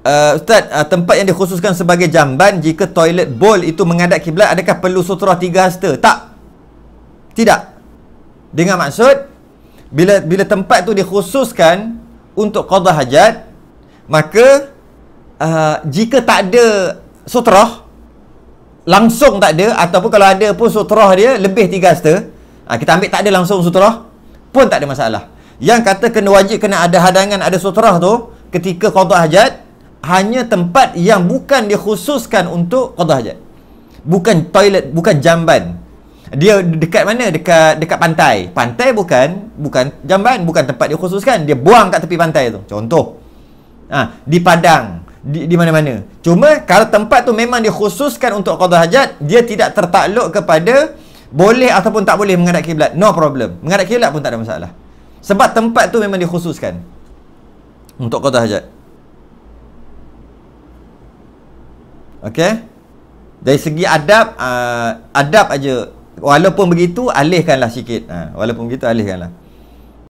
Uh, Ustaz, uh, tempat yang dikhususkan sebagai jamban jika toilet bowl itu menghadap kiblat adakah perlu sutra tiga hasta? Tak. Tidak. Dengan maksud bila bila tempat tu dikhususkan untuk qada hajat, maka uh, jika tak ada sutra langsung tak ada ataupun kalau ada pun sutra dia lebih tiga hasta, uh, kita ambil tak ada langsung sutra pun tak ada masalah. Yang kata kena wajib kena ada hadangan ada sutra tu ketika qada hajat, hanya tempat yang bukan dikhususkan untuk qada hajat. Bukan toilet, bukan jamban. Dia dekat mana? Dekat dekat pantai. Pantai bukan bukan jamban, bukan tempat dikhususkan. Dia buang kat tepi pantai tu. Contoh. Ah, ha, di padang, di mana-mana. Cuma kalau tempat tu memang dikhususkan untuk qada hajat, dia tidak tertakluk kepada boleh ataupun tak boleh menghadap kiblat. No problem. Menghadap kiblat pun tak ada masalah. Sebab tempat tu memang dikhususkan untuk qada hajat. Okay, Dari segi adab uh, adab aja. Walaupun begitu alihkanlah sikit. Uh, walaupun begitu alihkanlah.